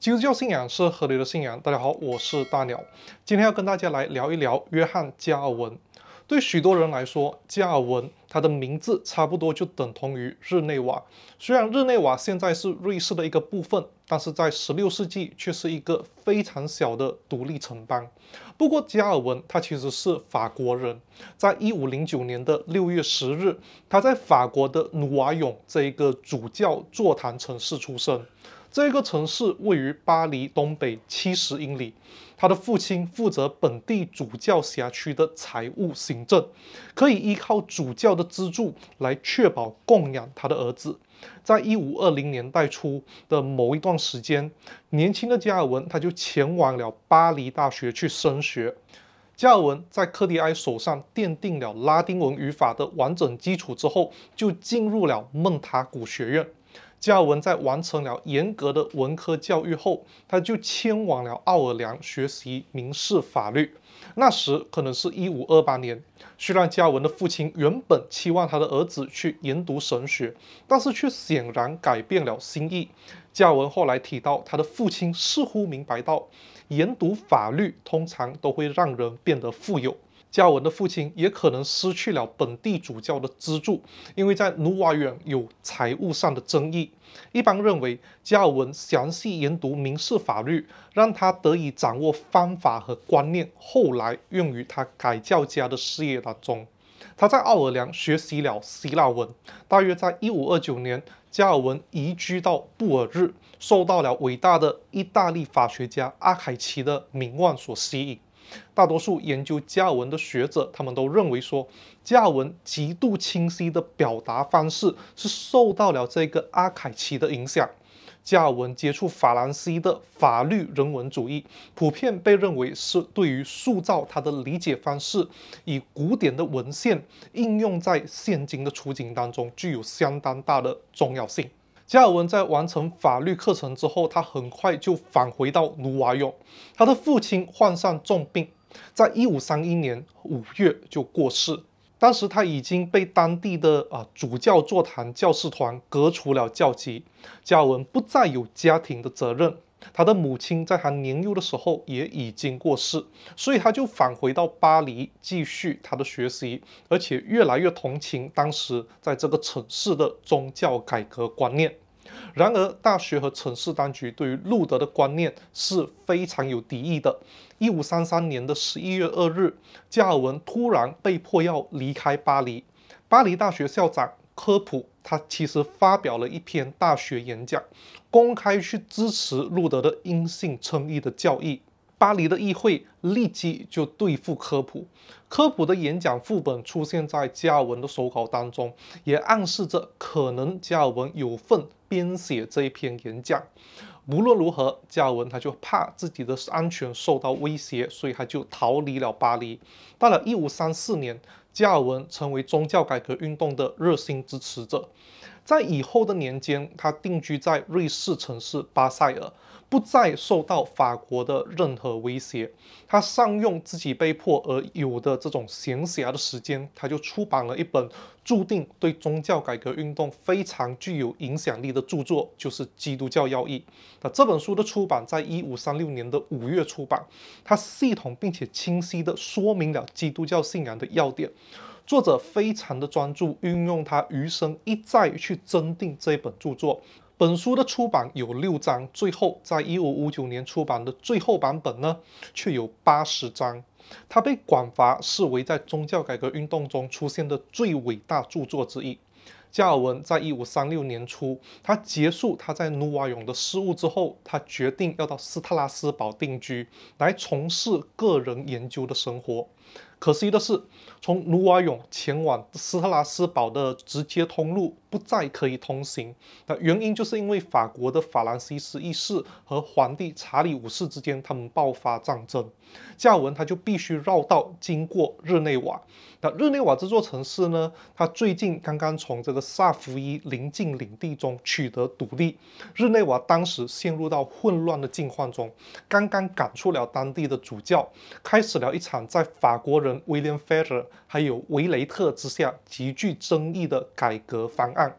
基督教信仰是合理的信仰。大家好，我是大鸟，今天要跟大家来聊一聊约翰·加尔文。对许多人来说，加尔文他的名字差不多就等同于日内瓦。虽然日内瓦现在是瑞士的一个部分，但是在16世纪却是一个非常小的独立城邦。不过，加尔文他其实是法国人。在1509年的6月10日，他在法国的努瓦永这一个主教座谈城市出生。这个城市位于巴黎东北七十英里，他的父亲负责本地主教辖区的财务行政，可以依靠主教的资助来确保供养他的儿子。在1520年代初的某一段时间，年轻的加尔文他就前往了巴黎大学去升学。加尔文在柯迪埃手上奠定了拉丁文语法的完整基础之后，就进入了孟塔古学院。加文在完成了严格的文科教育后，他就迁往了奥尔良学习民事法律。那时可能是一五二八年。虽然加文的父亲原本期望他的儿子去研读神学，但是却显然改变了心意。加文后来提到，他的父亲似乎明白到，研读法律通常都会让人变得富有。加尔文的父亲也可能失去了本地主教的资助，因为在努瓦远有财务上的争议。一般认为，加尔文详细研读民事法律，让他得以掌握方法和观念，后来用于他改教家的事业当中。他在奥尔良学习了希腊文。大约在1529年，加尔文移居到布尔日，受到了伟大的意大利法学家阿凯奇的名望所吸引。大多数研究加尔文的学者，他们都认为说，加尔文极度清晰的表达方式是受到了这个阿凯奇的影响。加尔文接触法兰西的法律人文主义，普遍被认为是对于塑造他的理解方式，以古典的文献应用在现今的处境当中，具有相当大的重要性。加尔文在完成法律课程之后，他很快就返回到努瓦永。他的父亲患上重病，在一五三一年五月就过世。当时他已经被当地的啊主教座谈教士团革除了教籍，加尔文不再有家庭的责任。他的母亲在他年幼的时候也已经过世，所以他就返回到巴黎继续他的学习，而且越来越同情当时在这个城市的宗教改革观念。然而，大学和城市当局对于路德的观念是非常有敌意的。一五三三年的十一月二日，加尔文突然被迫要离开巴黎。巴黎大学校长科普，他其实发表了一篇大学演讲，公开去支持路德的阴性称义的教义。巴黎的议会立即就对付科普。科普的演讲副本出现在加尔文的手稿当中，也暗示着可能加尔文有份。编写这一篇演讲，无论如何，加尔文他就怕自己的安全受到威胁，所以他就逃离了巴黎。到了一五三四年，加尔文成为宗教改革运动的热心支持者。在以后的年间，他定居在瑞士城市巴塞尔，不再受到法国的任何威胁。他善用自己被迫而有的这种闲暇的时间，他就出版了一本注定对宗教改革运动非常具有影响力的著作，就是《基督教要义》。那这本书的出版在1536年的五月出版，它系统并且清晰地说明了基督教信仰的要点。作者非常的专注，运用他余生一再去增订这本著作。本书的出版有六章，最后在一五五九年出版的最后版本呢，却有八十章。他被广伐视为在宗教改革运动中出现的最伟大著作之一。加尔文在一五三六年初，他结束他在努瓦永的事务之后，他决定要到斯特拉斯堡定居，来从事个人研究的生活。可惜的是，从努瓦永前往斯特拉斯堡的直接通路不再可以通行。那原因就是因为法国的法兰西斯一世和皇帝查理五世之间他们爆发战争，加文他就必须绕道经过日内瓦。那日内瓦这座城市呢，它最近刚刚从这个萨伏伊临近领地中取得独立。日内瓦当时陷入到混乱的境况中，刚刚赶出了当地的主教，开始了一场在法国人。威廉·费勒还有维雷特之下极具争议的改革方案，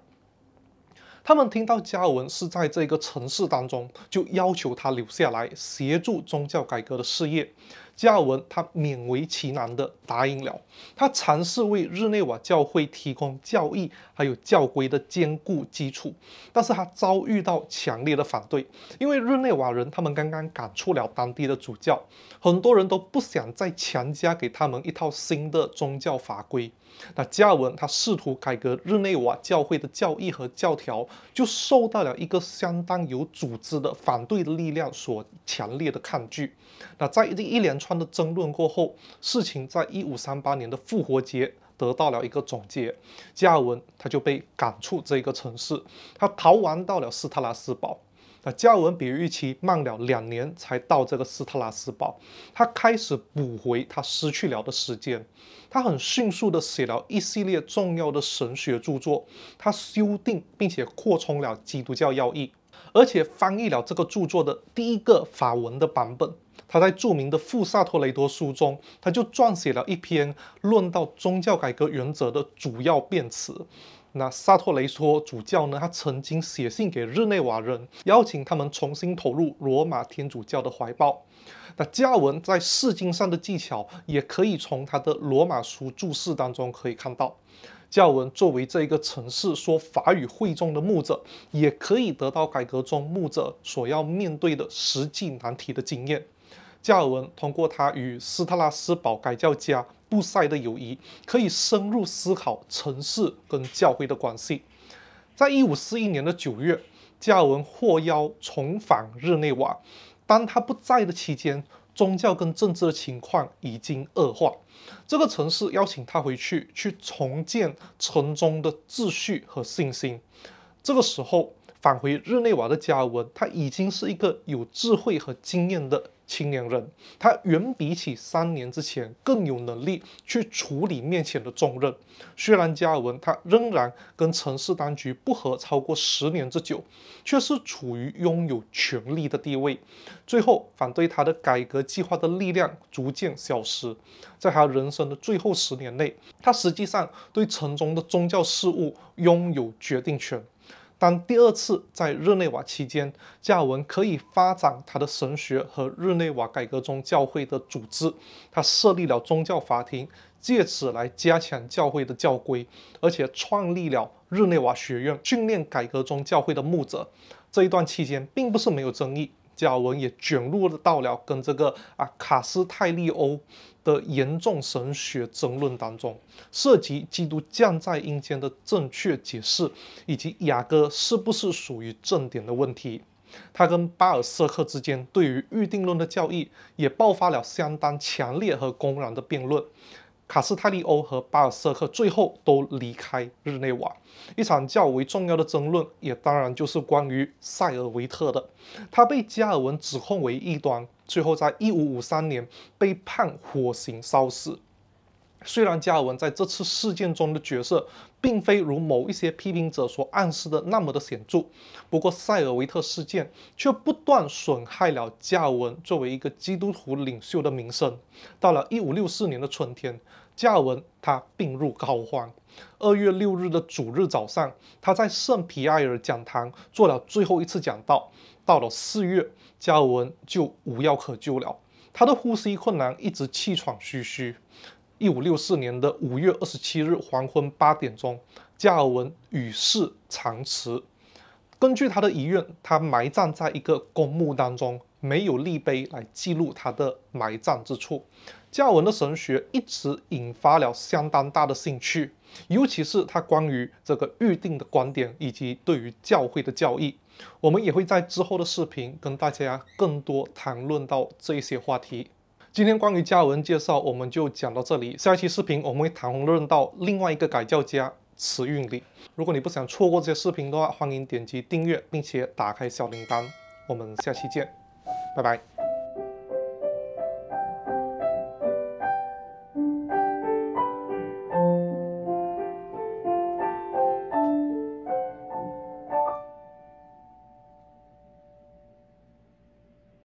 他们听到加文是在这个城市当中，就要求他留下来协助宗教改革的事业。加尔文他勉为其难的答应了，他尝试为日内瓦教会提供教义还有教规的坚固基础，但是他遭遇到强烈的反对，因为日内瓦人他们刚刚赶出了当地的主教，很多人都不想再强加给他们一套新的宗教法规。那加尔文他试图改革日内瓦教会的教义和教条，就受到了一个相当有组织的反对的力量所强烈的抗拒。那在这一两。穿的争论过后，事情在一五三八年的复活节得到了一个总结。加尔文他就被赶出这个城市，他逃亡到了斯特拉斯堡。那加尔文比预期慢了两年才到这个斯特拉斯堡。他开始补回他失去了的时间。他很迅速的写了一系列重要的神学著作。他修订并且扩充了《基督教要义》，而且翻译了这个著作的第一个法文的版本。他在著名的《富萨托雷多》书中，他就撰写了一篇论到宗教改革原则的主要辩词。那萨托雷说，主教呢，他曾经写信给日内瓦人，邀请他们重新投入罗马天主教的怀抱。那加文在释经上的技巧，也可以从他的罗马书注释当中可以看到。加文作为这一个城市说法语会众的牧者，也可以得到改革中牧者所要面对的实际难题的经验。加尔文通过他与斯特拉斯堡改教家布塞的友谊，可以深入思考城市跟教会的关系。在一五四一年的九月，加尔文获邀重返日内瓦。当他不在的期间，宗教跟政治的情况已经恶化。这个城市邀请他回去，去重建城中的秩序和信心。这个时候。返回日内瓦的加尔文，他已经是一个有智慧和经验的青年人，他远比起三年之前更有能力去处理面前的重任。虽然加尔文他仍然跟城市当局不合超过十年之久，却是处于拥有权力的地位。最后，反对他的改革计划的力量逐渐消失，在他人生的最后十年内，他实际上对城中的宗教事务拥有决定权。当第二次在日内瓦期间，加尔文可以发展他的神学和日内瓦改革中教会的组织。他设立了宗教法庭，借此来加强教会的教规，而且创立了日内瓦学院，训练改革中教会的牧者。这一段期间并不是没有争议。贾文也卷入了到了跟这个啊卡斯泰利欧的严重神学争论当中，涉及基督降在阴间的正确解释，以及雅各是不是属于正点的问题。他跟巴尔瑟克之间对于预定论的教义也爆发了相当强烈和公然的辩论。卡斯泰利欧和巴尔瑟克最后都离开日内瓦。一场较为重要的争论，也当然就是关于塞尔维特的。他被加尔文指控为异端，最后在1553年被判火刑烧死。虽然加尔文在这次事件中的角色，并非如某一些批评者所暗示的那么的显著，不过塞尔维特事件却不断损害了加尔文作为一个基督徒领袖的名声。到了一五六四年的春天，加尔文他病入膏肓。二月六日的主日早上，他在圣皮埃尔讲堂做了最后一次讲道。到了四月，加尔文就无药可救了，他的呼吸困难，一直气喘吁吁。一五六四年的五月二十七日黄昏八点钟，加尔文与世长辞。根据他的遗愿，他埋葬在一个公墓当中，没有立碑来记录他的埋葬之处。加尔文的神学一直引发了相当大的兴趣，尤其是他关于这个预定的观点以及对于教会的教义。我们也会在之后的视频跟大家更多谈论到这些话题。今天关于加文介绍，我们就讲到这里。下一期视频我们会谈论到另外一个改教家，慈韵理。如果你不想错过这些视频的话，欢迎点击订阅，并且打开小铃铛。我们下期见，拜拜。